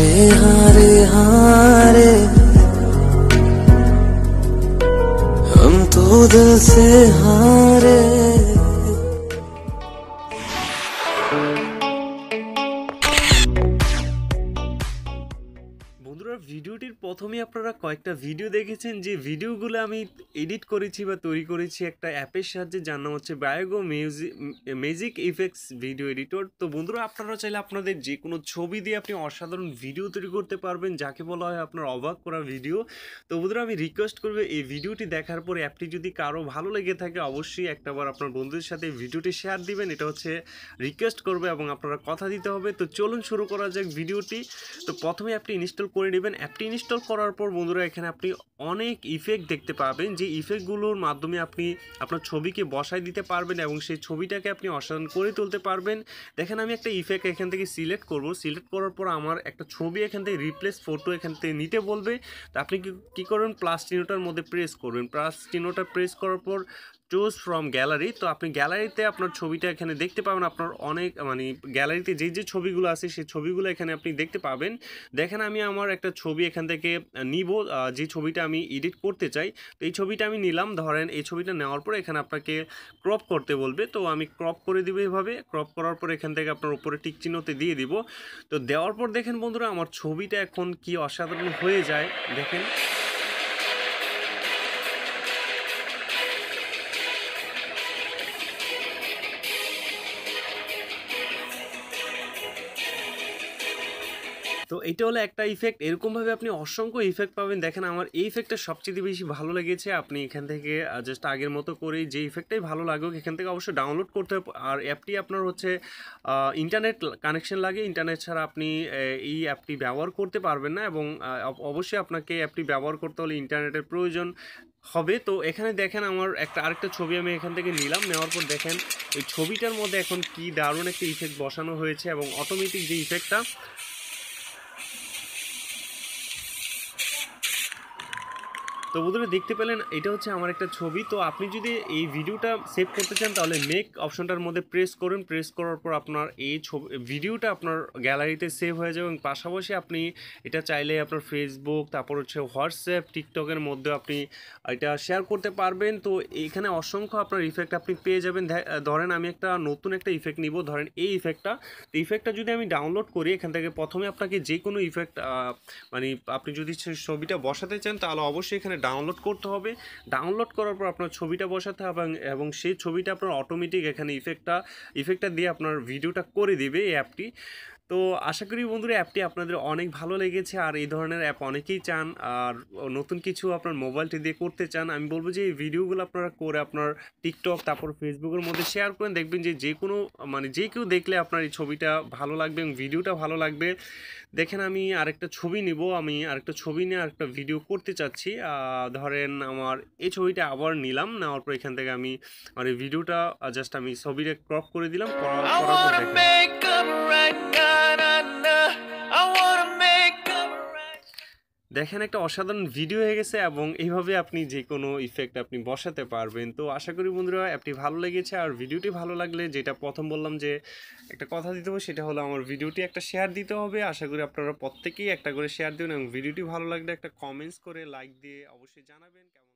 हारे हारे हारे हम तो दिल से हारे আপনারা ভিডিওটির প্রথমে আপনারা কয়েকটা ভিডিও দেখেছেন যে ভিডিওগুলো আমি এডিট করেছি বা তৈরি করেছি একটা অ্যাপের সাহায্যে যার নাম হচ্ছে বায়োগো music music effects video editor তো বন্ধুরা আপনারা চাইলে আপনাদের যে কোনো ছবি দিয়ে আপনি অসাধারণ ভিডিও তৈরি করতে পারবেন যাকে বলা হয় আপনার অবাক করা ভিডিও তো বন্ধুরা আমি রিকোয়েস্ট করবো এই ভিডিওটি দেখার পর অ্যাপটি যদি কারো ভালো লেগে থাকে অবশ্যই একটাবার আপনার বন্ধুদের সাথে ভিডিওটি শেয়ার দিবেন এটা হচ্ছে রিকোয়েস্ট করবে এবং আপনারা কথা দিতে হবে তো চলুন শুরু করা যাক ভিডিওটি তো প্রথমে অ্যাপটি ইনস্টল করে নেবেন অ্যাপটি ইনস্টল করার পর বন্ধুরা এখানে আপনি অনেক ইফেক্ট দেখতে পাবেন যে ইফেক্টগুলোর মাধ্যমে আপনি আপনার ছবিকে বসায় দিতে পারবেন এবং সেই ছবিটাকে আপনি অসাধারণ করে তুলতে পারবেন দেখেন আমি একটা ইফেক্ট এখান থেকে সিলেক্ট করব সিলেক্ট করার পর আমার একটা ছবি এখান থেকে রিপ্লেস ফটো এখান থেকে নিতে বলবে তো আপনি কী করবেন প্লাস চিহ্নটার মধ্যে প্রেস করবেন প্লাস চিহ্নটা প্রেস করার পর চুজ ফ্রম গ্যালারি তো আপনি গ্যালারিতে আপনার ছবিটা এখানে দেখতে পাবেন আপনার অনেক মানে গ্যালারিতে যে যে ছবিগুলো আছে সেই ছবিগুলো এখানে আপনি দেখতে পাবেন দেখেন আমি আমার একটা ছবি এখান থেকে নিব যে ছবিটা আমি এডিট করতে চাই তো এই ছবিটা আমি নিলাম ধরেন এই ছবিটা নেওয়ার পর এখানে আপনাকে ক্রপ করতে বলবে তো আমি ক্রপ করে দেবো এভাবে ক্রপ করার পর এখান থেকে আপনার উপরে টিক চিহ্নতে দিয়ে দিব তো দেওয়ার পর দেখেন বন্ধুরা আমার ছবিটা এখন কি অসাধারণ হয়ে যায় দেখেন তো এটা হলো একটা ইফেক্ট এরকমভাবে আপনি অসংখ্য ইফেক্ট পাবেন দেখেন আমার এই ইফেক্টটা সবচেয়ে বেশি ভালো লেগেছে আপনি এখান থেকে জাস্ট আগের মতো করেই যে ইফেক্টটাই ভালো লাগুক এখান থেকে অবশ্যই ডাউনলোড করতে আর অ্যাপটি আপনার হচ্ছে ইন্টারনেট কানেকশন লাগে ইন্টারনেট ছাড়া আপনি এই অ্যাপটি ব্যবহার করতে পারবেন না এবং অবশ্যই আপনাকে অ্যাপটি ব্যবহার করতে হলে ইন্টারনেটের প্রয়োজন হবে তো এখানে দেখেন আমার একটা আরেকটা ছবি আমি এখান থেকে নিলাম নেওয়ার পর দেখেন এই ছবিটার মধ্যে এখন কি দারুণ একটা ইফেক্ট বসানো হয়েছে এবং অটোমেটিক যে ইফেক্টটা তো বন্ধুরা দেখতে পেলেন এটা হচ্ছে আমার একটা ছবি তো আপনি যদি এই ভিডিওটা সেভ করতে চান তাহলে মেক অপশনটার মধ্যে প্রেস করুন প্রেস করার পর আপনার এই ছবি ভিডিওটা আপনার গ্যালারিতে সেভ হয়ে যাবে এবং পাশাপাশি আপনি এটা চাইলে আপনার ফেসবুক তারপর হচ্ছে হোয়াটসঅ্যাপ টিকটকের মধ্যে আপনি এটা শেয়ার করতে পারবেন তো এখানে অসংখ্য আপনার ইফেক্ট আপনি পেয়ে যাবেন ধরেন আমি একটা নতুন একটা ইফেক্ট নিব ধরেন এই ইফেক্টটা তো ইফেক্টটা যদি আমি ডাউনলোড করি এখান থেকে প্রথমে আপনাকে যে কোনো ইফেক্ট মানে আপনি যদি ছবিটা বসাতে চান তাহলে অবশ্যই এখানে ডাউনলোড করতে হবে ডাউনলোড করার পর আপনার ছবিটা বসাতে হবে এবং সেই ছবিটা আপনার অটোমেটিক এখানে ইফেক্টটা ইফেক্টটা দিয়ে আপনার ভিডিওটা করে দিবে এই অ্যাপটি তো আশা করি বন্ধুরা অ্যাপটি আপনাদের অনেক ভালো লেগেছে আর এই ধরনের অ্যাপ অনেকেই চান আর নতুন কিছু আপনার মোবাইলটি দিয়ে করতে চান আমি বলবো যে এই ভিডিওগুলো আপনারা করে আপনার টিকটক তারপর ফেসবুকের মধ্যে শেয়ার করেন দেখবেন যে যে কোনো মানে যে কেউ দেখলে আপনার এই ছবিটা ভালো লাগবে এবং ভিডিওটা ভালো লাগবে দেখেন আমি আরেকটা ছবি নিব আমি আরেকটা ছবি নিয়ে আরেকটা ভিডিও করতে চাচ্ছি ধরেন আমার এই ছবিটা আবার নিলাম নেওয়ার পর এখান থেকে আমি আর এই ভিডিওটা জাস্ট আমি ছবিটা ক্রপ করে দিলাম করার পর দেখেন দেখেন একটা অসাধারণ ভিডিও হয়ে গেছে এবং এইভাবে আপনি যে কোনো ইফেক্ট আপনি বসাতে পারবেন তো আশা করি বন্ধুরা অ্যাপটি ভালো লেগেছে আর ভিডিওটি ভালো লাগলে যেটা প্রথম বললাম যে একটা কথা দিতে হবে সেটা হলো আমার ভিডিওটি একটা শেয়ার দিতে হবে আশা করি আপনারা প্রত্যেকেই একটা করে শেয়ার দেবেন এবং ভিডিওটি ভালো লাগলে একটা কমেন্টস করে লাইক দিয়ে অবশ্যই জানাবেন কেমন